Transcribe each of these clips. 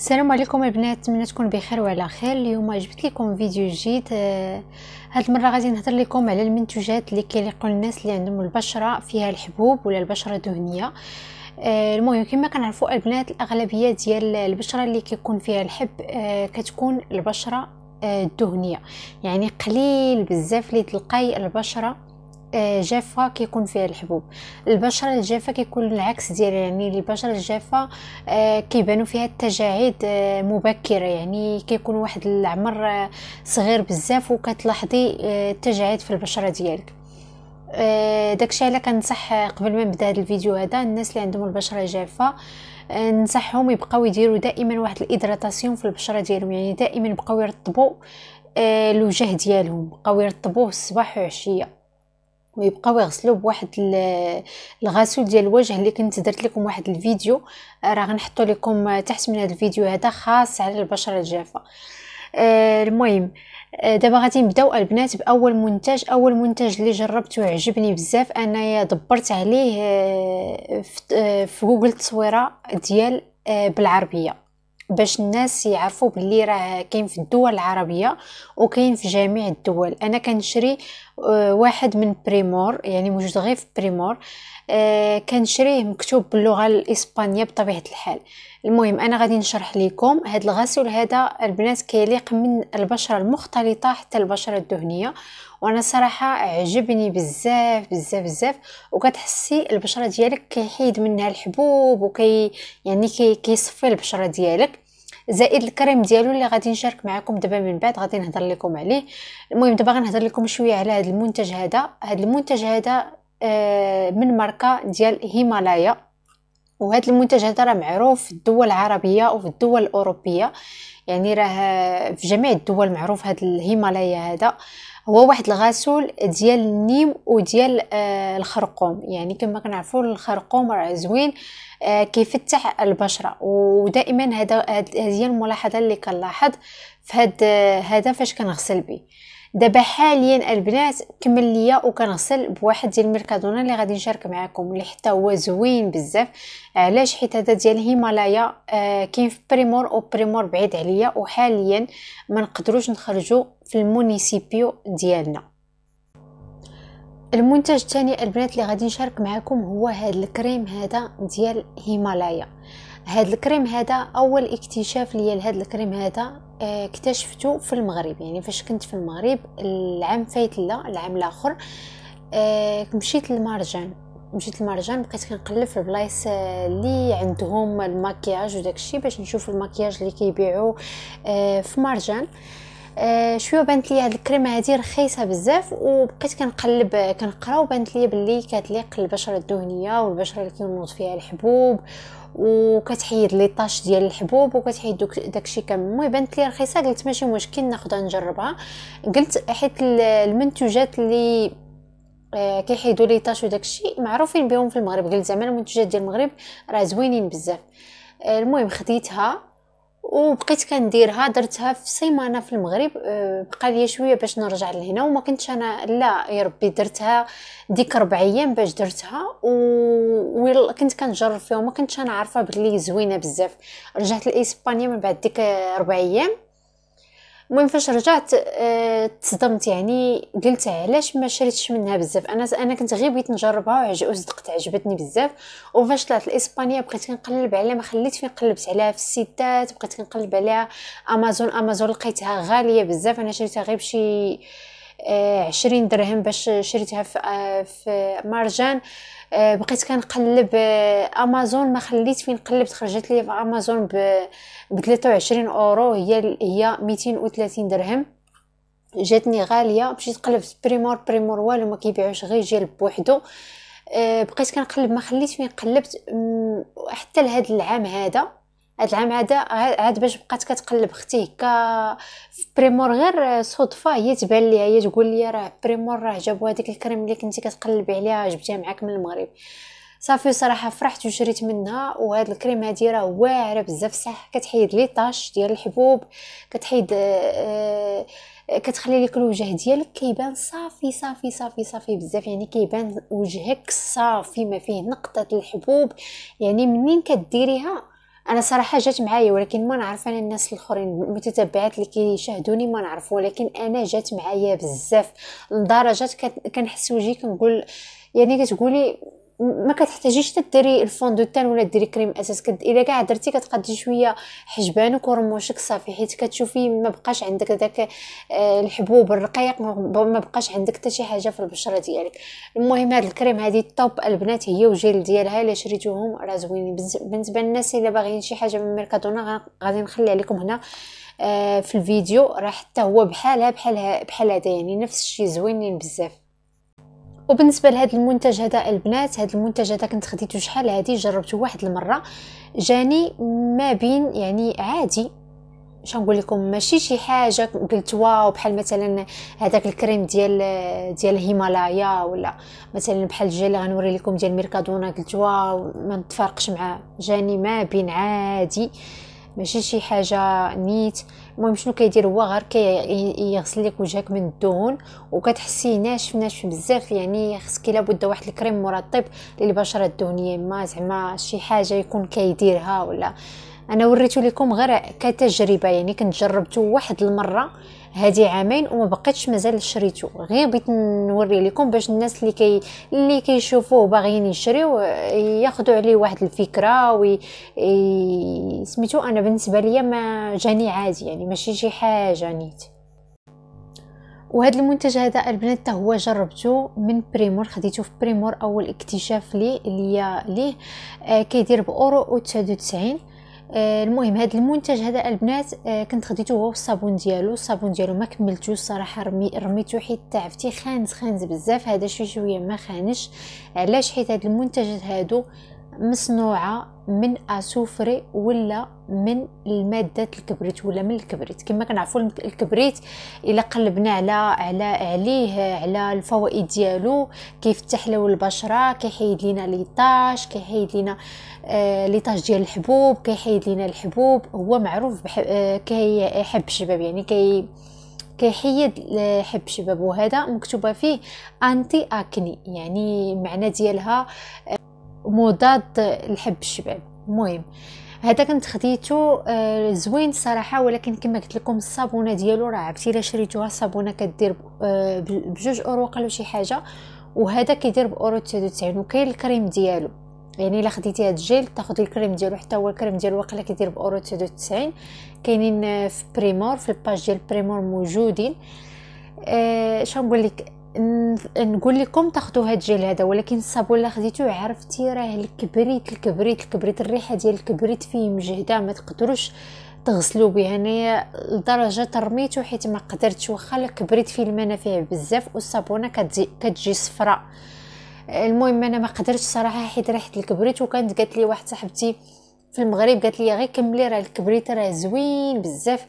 السلام عليكم البنات نتمنى تكون بخير وعلى خير اليوم جبت لكم فيديو جديد آه هاد المره غادي نهضر لكم على المنتوجات اللي كيليقوا الناس اللي عندهم البشره فيها الحبوب ولا البشره الدهنيه آه المهم كما كنعرفوا البنات الاغلبيه ديال البشره اللي كيكون فيها الحب آه كتكون البشره آه، الدهنيه يعني قليل بزاف اللي تلقاي البشره آه، جافه كيكون فيها الحبوب البشره الجافه كيكون العكس ديال يعني البشره الجافه آه، كيبانو فيها التجاعيد آه، مبكره يعني كيكون واحد العمر صغير بزاف وكتلاحظي التجاعيد في البشره ديالك داكشي على كنصح قبل ما نبدا هذا الفيديو هذا الناس اللي عندهم البشره جافه نصحهم يبقاو يديروا دائما واحد الادراتاسيون في البشره ديالهم يعني دائما يبقاو يرطبوا الوجه ديالهم بقاو يرطبوه الصباح والعشيه ويبقاو يغسلوا بواحد الغسول ديال الوجه اللي كنت درت لكم واحد الفيديو راه غنحطوا لكم تحت من هذا الفيديو هذا خاص على البشره الجافه آه، المهم آه، دابا غادي نبداو البنات باول منتج اول منتج اللي جربته عجبني بزاف انايا دبرت عليه آه، في جوجل التصويره ديال بالعربيه باش الناس يعرفوا باللي راه كاين في الدول العربيه وكاين في جميع الدول انا كنشري آه، واحد من بريمور يعني موجود غير في بريمور آه، كنشريه مكتوب باللغه الاسبانيه بطبيعه الحال المهم انا غادي نشرح لكم هذا الغسول هذا البنات كيليق من البشره المختلطه حتى البشره الدهنيه وانا صراحه عجبني بزاف بزاف بزاف وكتحسي البشره ديالك كيحيد منها الحبوب وكي يعني كي كيصفي البشره ديالك زائد الكريم ديالو اللي غادي نشارك معكم دابا من بعد غادي نهضر لكم عليه المهم دابا غنهضر لكم شويه على هذا المنتج هذا هذا المنتج هذا آه، من ماركه ديال هيمالايا وهذا المنتج هذا راه معروف في الدول العربيه وفي الدول الاوروبيه يعني راه في جميع الدول معروف هذا الهيمالايا هذا هو واحد الغسول ديال النيم وديال آه الخرقوم يعني كما كنعرفوا الخرقوم راه زوين آه كيفتح البشره ودائما هذا هذه الملاحظه اللي كنلاحظ في هذا آه، هذا فاش كنغسل به دابا حاليا البنات كمل ليا وكنغسل بواحد ديال ميركادونا اللي غادي نشارك معكم اللي حتى هو زوين بزاف آه، علاش حيت هذا ديال هيمالايا آه كاين في بريمور او بريمور بعيد عليا وحاليا ما نقدروش نخرجو في المونيسيبيو ديالنا المنتج الثاني البنات اللي غادي نشارك معكم هو هذا الكريم هذا ديال هيمالايا هاد الكريم هذا اول اكتشاف ليا لهاد الكريم هذا آه، اكتشفته في المغرب يعني فاش كنت في المغرب العام فايت لا العام الاخر اه مشيت للمرجان مشيت للمرجان بقيت كنقلب في البلايص اللي آه، عندهم الماكياج وداكشي باش نشوف الماكياج اللي كيبيعوا آه، في مرجان آه آه، شويه بانت لي هاد الكريمه هادي رخيصه بزاف وبقيت كنقلب كنقرا وبانت لي بلي كتليق البشره الدهنيه والبشره اللي كينوض فيها الحبوب وكتحيد لي طاش ديال الحبوب وكتحيد دوك داكشي كامل المهم بانت لي رخيصه قلت ماشي مشكل ناخذها نجربها قلت حيت المنتوجات اللي آه، كيحيدوا لي طاش وداكشي معروفين بهم في المغرب قلت زعما المنتوجات ديال المغرب راه زوينين بزاف آه، المهم خديتها وبقيت كنديرها درتها في سيمانه في المغرب آه، بقى ليا شويه باش نرجع لهنا وما كنتش انا لا يا ربي درتها ديك ربع ايام باش درتها و كنت كنجرب فيها وما كنتش انا عارفه بلي زوينه بزاف رجعت لاسبانيا من بعد ديك ربع ايام المهم فاش رجعت آه، تصدمت يعني قلت علاش ما شريتش منها بزاف انا انا كنت غير بغيت نجربها وصدقت عجبتني بزاف وفاش طلعت لاسبانيا بقيت كنقلب عليها ما خليت فين قلبت عليها في السيتات بقيت كنقلب عليها امازون امازون لقيتها غاليه بزاف انا شريتها غير بشي عشرين درهم باش شريتها في مارجان آه، بقيت كنقلب امازون آه، ما خليت فين قلبت خرجت لي في امازون ب 23 اورو هي هي 230 درهم جاتني غاليه مشيت قلبت بريمور بريمور والو ما كيبيعوش غير جيل بوحدو آه، بقيت كنقلب ما خليت فين قلبت حتى لهاد العام هذا هاد العام هذا عاد باش بقات كتقلب اختي هكا في بريمور غير صدفه هي تبان ليها هي تقول لي راه بريمور راه جابوا هذيك الكريم اللي كنتي كتقلبي عليها جبتيها معاك من المغرب صافي صراحه فرحت وشريت منها وهاد الكريم هادي راه واعره بزاف صح كتحيد لي طاش ديال الحبوب كتحيد آه، آه، كتخلي لك الوجه ديالك كيبان صافي صافي صافي صافي بزاف يعني كيبان وجهك صافي ما فيه نقطه الحبوب يعني منين كديريها انا صراحه جات معايا ولكن ما نعرف انا الناس الاخرين المتتبعات اللي كيشاهدوني ما نعرف ولكن انا جات معايا بزاف لدرجه كنحس وجهي كنقول يعني كتقولي ما كتحتاجيش تديري الفون دو تان ولا ديري كريم اساس كد الا كاع درتي كتقادي شويه حجبانك ورموشك صافي حيت كتشوفي ما بقاش عندك داك آه، الحبوب الرقيق ما بقاش عندك حتى شي حاجه في البشره ديالك المهم هاد الكريم هادي الطوب البنات هي وجيل ديالها الا شريتوهم راه زوينين بالنسبه للناس الا باغيين شي حاجه من ميركادونا غادي نخلي عليكم هنا آه، في الفيديو راه حتى هو بحالها بحال بحال هذا يعني نفس الشيء زوينين بزاف وبالنسبه لهذا المنتج هذا البنات هذا المنتج هذا كنت خديته شحال هذه جربته واحد المره جاني ما بين يعني عادي مش نقول لكم ماشي شي حاجه قلت واو بحال مثلا هذاك الكريم ديال ديال الهيمالايا ولا مثلا بحال الجيل اللي غنوري لكم ديال ميركادونا قلت واو ما نتفارقش معاه جاني ما بين عادي ماشي شي حاجه نيت المهم شنو كيدير هو غير كيغسل لك وجهك من الدهون وكتحسي ناشف ناشف بزاف يعني خصك لابد واحد الكريم مرطب للبشره الدهنيه ما زعما شي حاجه يكون كيديرها ولا انا وريتو لكم غير كتجربه يعني كنت جربته واحد المره هادي عامين وما بقيتش مازال شريتو غير بغيت نوري لكم باش الناس اللي كي اللي كيشوفوه باغيين يشريو ياخذوا عليه واحد الفكره و وي... سميتو انا بالنسبه ليا ما جاني عادي يعني ماشي شي حاجه نيت وهذا المنتج هذا البنات هو جربته من بريمور خديته في بريمور اول اكتشاف لي ليا ليه آه، كيدير باورو و 99 آه، المهم هذا المنتج هذا البنات آه، كنت خديته هو الصابون ديالو الصابون ديالو ما كملتوش صراحه رمي رميته حيت تعبتي خانز خانز بزاف هذا شويه شويه ما خانش علاش حيت هاد المنتجات هادو مصنوعه من اسوفري ولا من الماده الكبريت ولا من الكبريت كما كنعرفوا الكبريت الا قلبنا على على عليه على الفوائد ديالو كيفتح له البشره كيحيد لينا ليطاج كيحيد لينا آه ليطاج ديال الحبوب كيحيد لينا الحبوب هو معروف بحب آه، كيحب الشباب يعني كي كيحيد حب الشباب وهذا مكتوبه فيه انتي اكني يعني المعنى ديالها آه، مضاد الحب الشباب المهم هذا كنت خديته آه، زوين صراحه ولكن كما قلت لكم الصابونه ديالو راه عرفتي الا شريتوها الصابونه كدير آه، بجوج اورو قالو شي حاجه وهذا كيدير باورو 99 وكاين الكريم ديالو يعني الا خديتي هاد الجيل تاخدي الكريم ديالو حتى هو الكريم ديالو واقيلا كيدير باورو 99 كاينين آه، في بريمور في الباج ديال بريمور موجودين آه نقول لك نقول لكم تاخذوا هاد الجيل هذا ولكن الصابون اللي عرفتي راه الكبريت الكبريت الكبريت الريحه ديال الكبريت فيه مجهده ما تقدروش تغسلوا بها انايا يعني لدرجه ترميتو حيت ما قدرتش واخا الكبريت فيه المنافع بزاف والصابونه كتجي كتجي صفراء المهم انا ما قدرتش صراحه حيت ريحه الكبريت وكانت قالت لي واحد صاحبتي في المغرب قالت لي غير كملي راه الكبريت راه زوين بزاف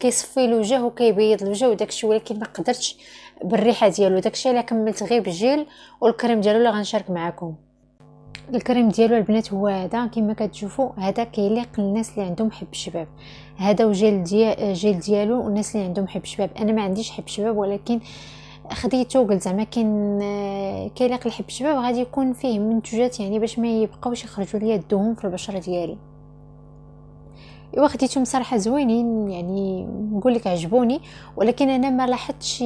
كيصفي الوجه وكيبيض الوجه وداكشي ولكن ما قدرتش بالريحه ديالو داكشي الا كملت غير بجيل والكريم ديالو اللي غنشارك معكم الكريم ديالو البنات هو هذا كما كتشوفوا هذا كيليق للناس اللي عندهم حب الشباب هذا وجيل ديال جيل ديالو والناس اللي عندهم حب الشباب انا ما عنديش حب الشباب ولكن خديته قلت زعما كاين كيليق الحب الشباب غادي يكون فيه منتجات يعني باش ما يبقاوش يخرجوا ليا الدهون في البشره ديالي ايوا خديتهم صراحه زوينين يعني نقول لك عجبوني ولكن انا ما لاحظتش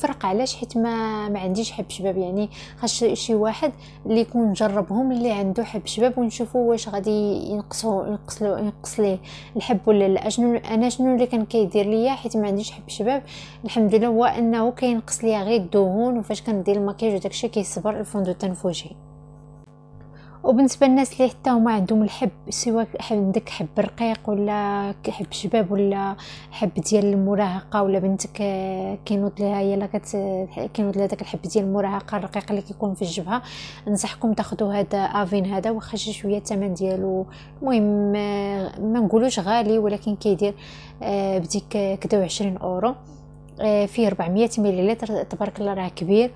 فرق علاش حيت ما ما عنديش حب شباب يعني خاص شي واحد اللي يكون جربهم اللي عنده حب شباب ونشوفوا واش غادي ينقصو ينقص له ينقص ليه الحب ولا لا شنو انا شنو اللي كان كيدير ليا حيت ما عنديش حب شباب الحمد لله هو انه كينقص ليا غير الدهون وفاش كندير المكياج وداكشي كيصبر الفون في وجهي وبالنسبه للناس اللي حتى هما عندهم الحب سواء عندك حب رقيق ولا حب شباب ولا حب ديال المراهقه ولا بنتك آه، كينوض لها هي كت كينوض لها داك الحب ديال المراهقه الرقيق اللي كيكون في الجبهه ننصحكم تاخذوا هذا افين هذا واخا شي شويه الثمن ديالو المهم ما نقولوش غالي ولكن كيدير آه، بديك كدا 20 اورو آه، فيه 400 مليلتر تبارك الله راه كبير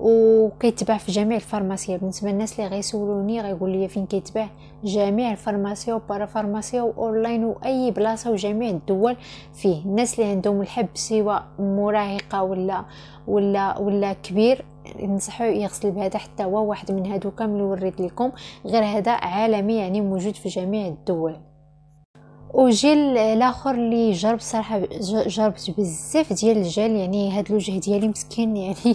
وكيتباع في جميع الفارماسيا بالنسبه للناس اللي غيسولوني غيقول لي فين كيتباع جميع الفارماسيا وبارا فارماسيا واونلاين واي بلاصه وجميع الدول فيه الناس اللي عندهم الحب سواء مراهقه ولا ولا ولا كبير ننصحو يغسل بهذا حتى هو واحد من هادو كامل وريت لكم غير هذا عالمي يعني موجود في جميع الدول وجيل لاخر اللي جرب صراحه جربت بزاف ديال الجل يعني هاد الوجه ديالي مسكين يعني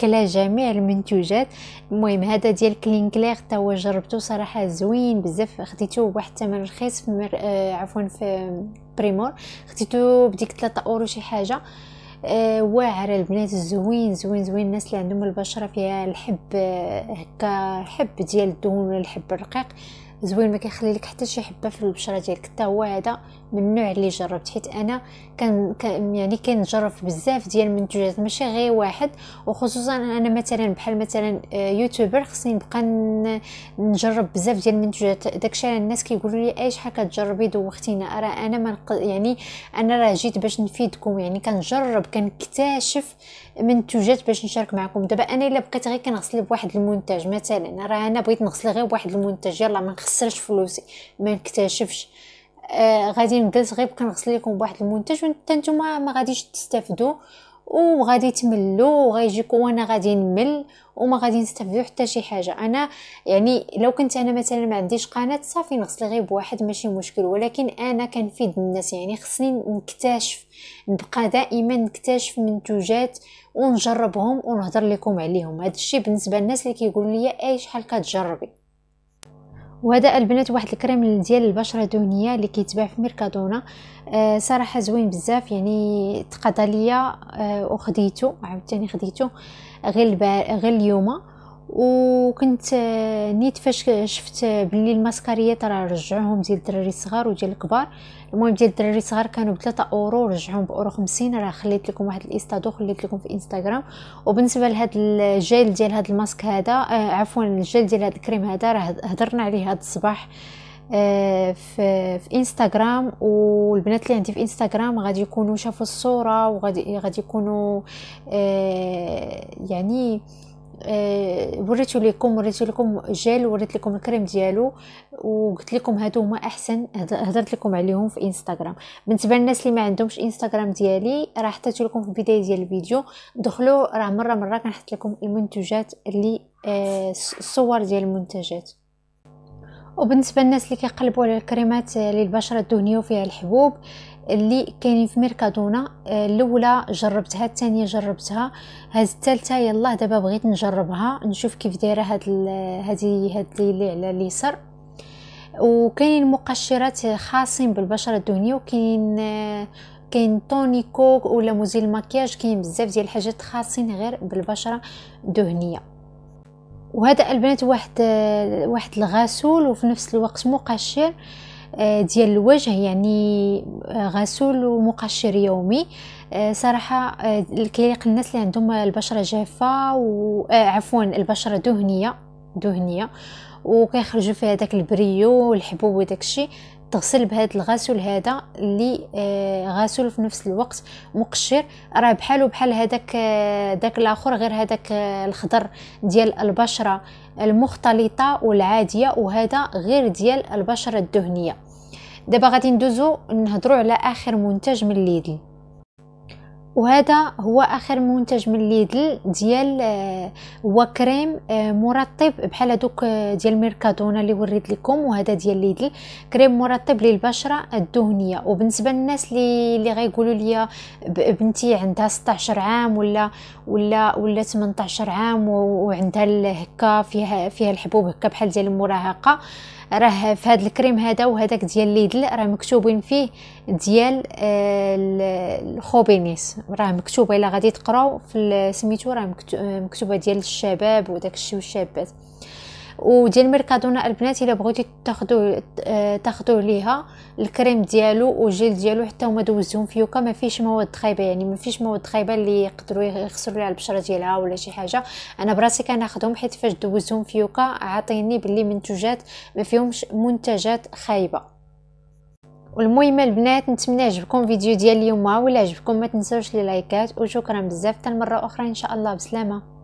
كلا جميع المنتوجات المهم هذا ديال كلين كليغ تا هو جربته صراحه زوين بزاف خديته بواحد الثمن رخيص في مر... آه عفوا في بريمور خديته بديك 3 اورو شي حاجه آه واعر البنات زوين زوين زوين الناس اللي عندهم البشره فيها الحب آه، هكا الحب ديال الدهون ولا الحب الرقيق زوين ما كيخلي لك حتى شي حبه في البشره ديالك حتى هو هذا من النوع اللي جربت حيت انا كان, يعني كنجرب بزاف ديال المنتوجات ماشي غير واحد وخصوصا انا مثلا بحال مثلا آه، يوتيوبر خصني نبقى نجرب بزاف ديال المنتوجات داكشي على الناس كيقولوا لي اي شحال كتجربي دوختينا راه انا ما يعني انا راه جيت باش نفيدكم يعني كنجرب كنكتشف منتوجات باش نشارك معكم دابا انا الا بقيت غير كنغسل بواحد المنتج مثلا راه انا بغيت نغسل غير بواحد المنتج يلا ما نخسرش فلوسي ما نكتشفش آه غادي نبدا غير كنغسل لكم بواحد المنتج وانت نتوما ما غاديش تستافدوا وغادي تملوا وغيجيكم وانا غادي نمل وما غادي نستافدوا حتى شي حاجه انا يعني لو كنت انا مثلا ما عنديش قناه صافي نغسل غير بواحد ماشي مشكل ولكن انا كنفيد الناس يعني خصني نكتشف نبقى دائما نكتشف منتوجات ونجربهم ونهضر لكم عليهم هذا الشيء بالنسبه للناس اللي كيقولوا لي اي شحال كتجربي وهذا البنات واحد الكريم ديال البشره دهنيه اللي كيتباع في ميركادونا آه صراحه زوين بزاف يعني تقضى ليا آه وخديته عاوتاني خديته غير غير اليوم وكنت آه، نيت فاش شفت آه، بلي الماسكاريات راه رجعوهم ديال الدراري الصغار وديال الكبار المهم ديال الدراري الصغار كانوا ب 3 اورو رجعوهم باورو 50 راه خليت لكم واحد الاستادو خليت لكم في انستغرام وبالنسبه لهاد الجيل ديال هاد الماسك هذا آه عفوا الجيل ديال هاد الكريم هذا راه هضرنا عليه هاد الصباح آه في, في انستغرام والبنات اللي عندي في انستغرام غادي يكونوا شافوا الصوره وغادي غادي يكونوا آه يعني آه، وريتو لكم وريتو لكم جيل وريت لكم الكريم ديالو وقلت لكم هادو هما احسن هضرت لكم عليهم في انستغرام بالنسبه للناس اللي ما عندهمش انستغرام ديالي راه حطيت لكم في البدايه ديال الفيديو دخلوا راه مره مره كنحط لكم المنتوجات اللي آه، الصور ديال المنتجات وبالنسبه للناس اللي كيقلبوا على الكريمات آه، للبشره الدهنيه وفيها الحبوب اللي كاينين في ميركادونا آه، الاولى جربتها الثانيه جربتها هاد الثالثه يلاه دابا بغيت نجربها نشوف كيف دايره هاد هذه هاد اللي على اليسار وكاينين مقشرات خاصين بالبشره الدهنيه وكاين آه، كاين تونيكو ولا مزيل المكياج كاين بزاف ديال الحاجات خاصين غير بالبشره الدهنيه وهذا البنات واحد آه، واحد الغسول وفي نفس الوقت مقشر آه، ديال الوجه يعني آه، غسول ومقشر يومي آه، صراحه كيليق الناس اللي عندهم البشره جافه وعفوا البشره دهنيه دهنيه وكيخرجوا فيها داك البريو والحبوب وداكشي تغسل بهذا الغسول هذا اللي آه، غسول في نفس الوقت مقشر راه بحالو بحال هذاك آه، داك الاخر غير هذاك آه، الخضر ديال البشره المختلطه والعاديه وهذا غير ديال البشره الدهنيه دابا غادي ندوزو نهضروا على اخر منتج من ليدل وهذا هو اخر منتج من ليدل ديال هو آه، كريم آه، مرطب بحال هذوك آه، ديال ميركادونا اللي وريت لكم وهذا ديال ليدل كريم مرطب للبشره الدهنيه وبالنسبه للناس اللي اللي غيقولوا لي بنتي عندها 16 عام ولا ولا ولا 18 عام وعندها هكا فيها فيها الحبوب هكا بحال ديال المراهقه راه في هذا الكريم هذا وهذاك ديال ليدل راه مكتوبين فيه ديال آه، الخوبينيس راه مكتوبه الا غادي تقراو في سميتو راه مكتوبه ديال الشباب وداك الشيء والشابات وديال ميركادونا البنات الا بغيتي تاخذوا آه، تاخذوا ليها الكريم ديالو والجيل ديالو حتى هما دوزتهم فيوكا ما فيش مواد خايبه يعني ما فيش مواد خايبه اللي يقدروا يخسروا ليها البشره ديالها ولا شي حاجه انا براسي كناخذهم حيت فاش دوزتهم فيوكا عاطيني باللي منتوجات ما فيهمش منتجات خايبه والمهم البنات نتمنى يعجبكم فيديو ديال اليوم ولا عجبكم ما تنساوش لي لايكات وشكرا بزاف حتى المره اخرى ان شاء الله بسلامه